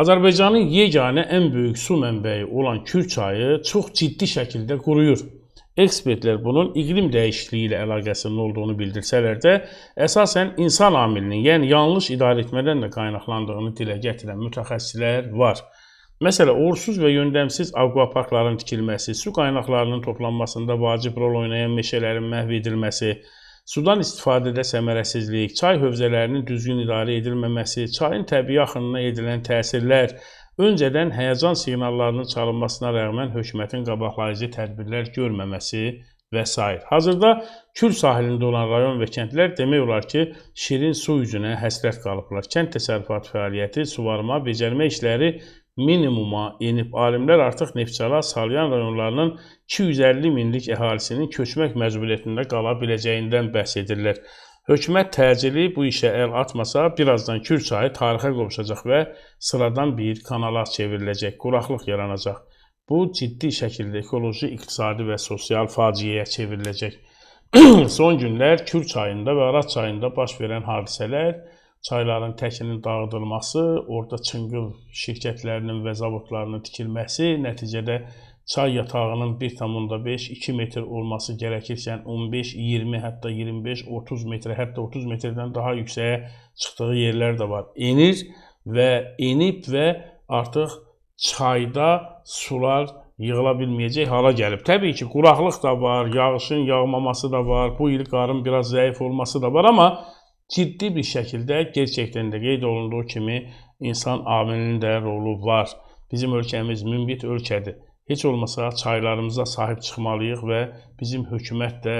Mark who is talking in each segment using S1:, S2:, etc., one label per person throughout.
S1: Azərbaycanın yeganə ən böyük su mənbəyi olan Kür çayı çox ciddi şəkildə quruyur. Ekspertlər bunun iqlim dəyişikliyi ilə əlaqəsinin olduğunu bildirsələr də, əsasən insan amilinin, yəni yanlış idarəetmədən də qaynaqlandığını dilə gətirən mütəxəssislər var. Məsələ, uğursuz və yöndəmsiz aqvaparkların tikilməsi, su qaynaqlarının toplanmasında vacib rol oynayan meşələrin məhv edilməsi, Sudan istifadədə səmərəsizlik, çay hövzələrinin düzgün idarə edilməməsi, çayın təbii axınına edilən təsirlər öncədən həyəcan siqnallarının çalınmasına rəğmən hökumətin qabaqlayıcı tədbirlər görməməsi və s. Hazırda Kür sahilində olan rayon və kəndlər demək olar ki, şirin su üzünə həsrət qalıblar. Kənd təsərrüfat fəaliyyəti, suvarma, becərmə işləri minimuma enib. Alimlər artıq Neftçala, Salyan rayonlarının 250 minlik əhalisinin köçmək məcburiyyətində qala biləcəyindən bəhs edirlər. Hökumət təcili bu işə əl atmasa, birazdan Kür çayı tarixə qovuşacaq və sıradan bir kanala çevriləcək, quraqlıq yaranacaq. Bu ciddi şəkildə ekoloji, iqtisadi və sosial faciəyə çevriləcək. Son günlər Kür çayında və Araz çayında baş verən hadisələr, çayların təkinin dağıdılması, orada çınqıl şirkətlərinin və zavodlarının tikilməsi, nəticədə çay yatağının 1,5-2 metr olması gərəkirkən 15-20, hətta 25-30 metrə, hətta 30 metrdən daha yüksəyə çıxdığı yerlər də var. Enir və enib və artıq çayda sular yığıla bilməyəcək hala gəlib. Təbii ki, quraqlıq da var, yağışın yağmaması da var, bu il qarın biraz zəif olması da var, amma ciddi bir şəkildə gerçəkdən də qeyd olunduğu kimi insan amilinin də rolu var. Bizim ölkəmiz münbit ölkədir. Heç olmasa çaylarımıza sahib çıxmalıyıq və bizim hökumət də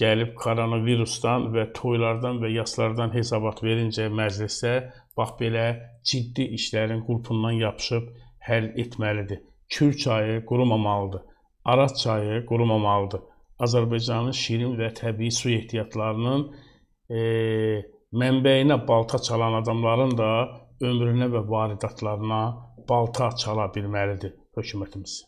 S1: gəlib koronavirusdan və toylardan və yaslardan hesabat verincə məclisdə bax belə ciddi işlərin qulpundan yapışıb həll etməlidir. Kür çayı qurumamalıdır. Araz çayı qurumamalıdır. Azərbaycanın şirin və təbii su ehtiyatlarının e, mənbəyinə balta çalan adamların da ömrünə və varidatlarına balta çala bilməlidir hökumətimiz.